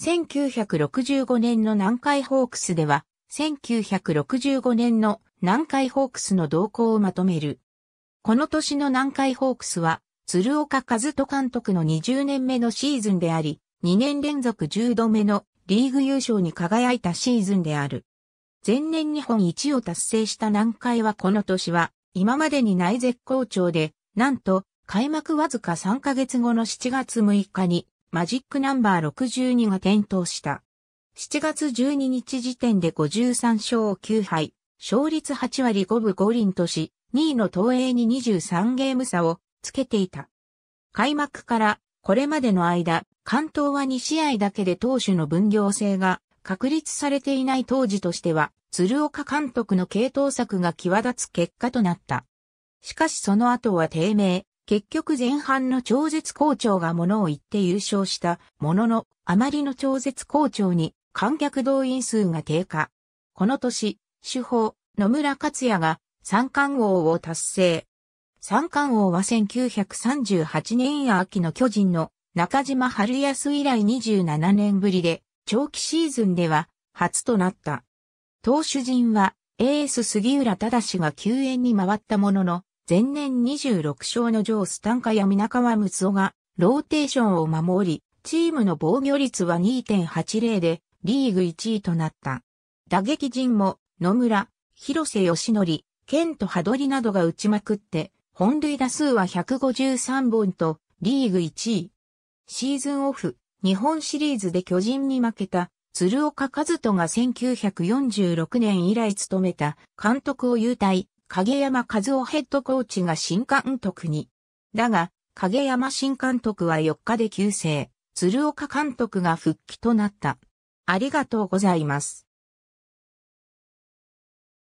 1965年の南海ホークスでは、1965年の南海ホークスの動向をまとめる。この年の南海ホークスは、鶴岡和人監督の20年目のシーズンであり、2年連続10度目のリーグ優勝に輝いたシーズンである。前年日本一を達成した南海はこの年は、今までにない絶好調で、なんと、開幕わずか3ヶ月後の7月6日に、マジックナンバー62が点灯した。7月12日時点で53勝9敗、勝率8割5分5厘とし、2位の東映に23ゲーム差をつけていた。開幕からこれまでの間、関東は2試合だけで投手の分業制が確立されていない当時としては、鶴岡監督の系統策が際立つ結果となった。しかしその後は低迷、結局前半の超絶好調がものを言って優勝したものの、あまりの超絶好調に観客動員数が低下。この年、主砲、野村克也が三冠王を達成。三冠王は1938年秋の巨人の中島春康以来27年ぶりで、長期シーズンでは初となった。投手陣はエース杉浦正が救援に回ったものの、前年26勝のジョースタンカや皆川睦夫が、ローテーションを守り、チームの防御率は2.80で、リーグ1位となった。打撃陣も、野村、広瀬義則、ケントドリなどが打ちまくって、本塁打数は153本と、リーグ1位。シーズンオフ、日本シリーズで巨人に負けた、鶴岡和人が1946年以来務めた監督を優待、影山和夫ヘッドコーチが新監督に。だが、影山新監督は4日で休成、鶴岡監督が復帰となった。ありがとうございます。